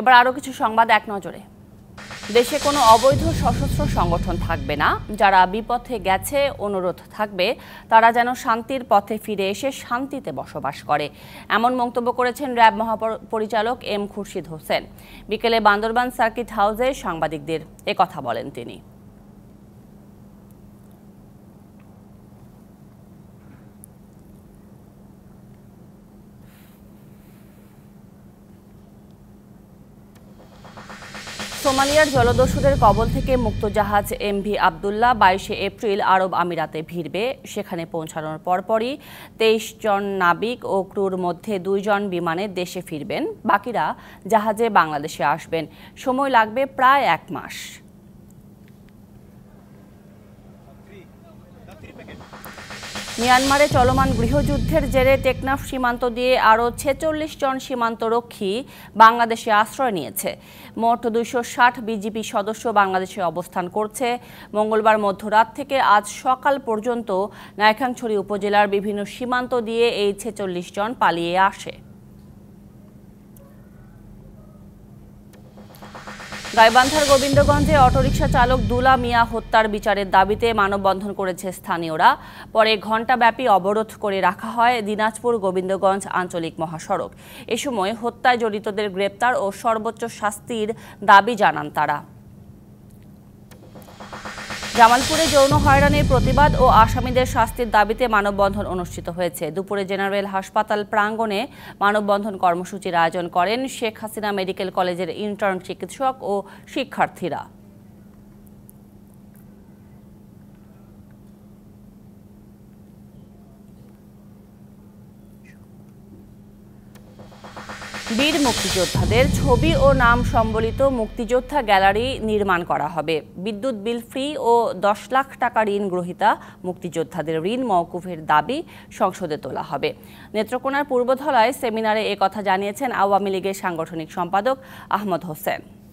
এবার আরও কিছু সংবাদ এক নজরে দেশে কোনো অবৈধ সশস্ত্র সংগঠন থাকবে না যারা বিপথে গেছে অনুরোধ থাকবে তারা যেন শান্তির পথে ফিরে এসে শান্তিতে বসবাস করে এমন মন্তব্য করেছেন র্যাব মহাপরিচালক এম খুরশিদ হোসেন বিকেলে বান্দরবান সার্কিট হাউসে সাংবাদিকদের কথা বলেন তিনি সোমালিয়ার জলদস্যুদের কবল থেকে মুক্ত জাহাজ এমভি আবদুল্লাহ বাইশে এপ্রিল আরব আমিরাতে ভিড়বে সেখানে পৌঁছানোর পরপরই তেইশ জন নাবিক ও ক্রুর মধ্যে দুইজন বিমানে দেশে ফিরবেন বাকিরা জাহাজে বাংলাদেশে আসবেন সময় লাগবে প্রায় এক মাস মিয়ানমারে চলমান গৃহযুদ্ধের জেরে টেকনাফ সীমান্ত দিয়ে আরও ছেচল্লিশ জন সীমান্তরক্ষী বাংলাদেশে আশ্রয় নিয়েছে মোট দুশো ষাট বিজিপি সদস্য বাংলাদেশে অবস্থান করছে মঙ্গলবার মধ্যরাত থেকে আজ সকাল পর্যন্ত নায়খাংছড়ি উপজেলার বিভিন্ন সীমান্ত দিয়ে এই ছেচল্লিশ জন পালিয়ে আসে গাইবান্ধার গোবিন্দগঞ্জে অটোরিকশা চালক দুলা মিয়া হত্যার বিচারের দাবিতে মানববন্ধন করেছে স্থানীয়রা পরে ঘণ্টাব্যাপী অবরোধ করে রাখা হয় দিনাজপুর গোবিন্দগঞ্জ আঞ্চলিক মহাসড়ক এ সময় হত্যায় জড়িতদের গ্রেপ্তার ও সর্বোচ্চ শাস্তির দাবি জানান তারা জামালপুরে যৌন হয়রানির প্রতিবাদ ও আসামিদের শাস্তির দাবিতে মানববন্ধন অনুষ্ঠিত হয়েছে দুপুরে জেনারেল হাসপাতাল প্রাঙ্গণে মানববন্ধন কর্মসূচির আয়োজন করেন শেখ হাসিনা মেডিকেল কলেজের ইন্টার্ন চিকিৎসক ও শিক্ষার্থীরা বীর মুক্তিযোদ্ধাদের ছবি ও নাম সম্বলিত মুক্তিযোদ্ধা গ্যালারি নির্মাণ করা হবে বিদ্যুৎ বিল ফ্রি ও দশ লাখ টাকা ঋণ গ্রহিতা মুক্তিযোদ্ধাদের ঋণ মওকুফের দাবি সংসদে তোলা হবে নেত্রকোনার পূর্বধলায় সেমিনারে কথা জানিয়েছেন আওয়ামী লীগের সাংগঠনিক সম্পাদক আহমদ হোসেন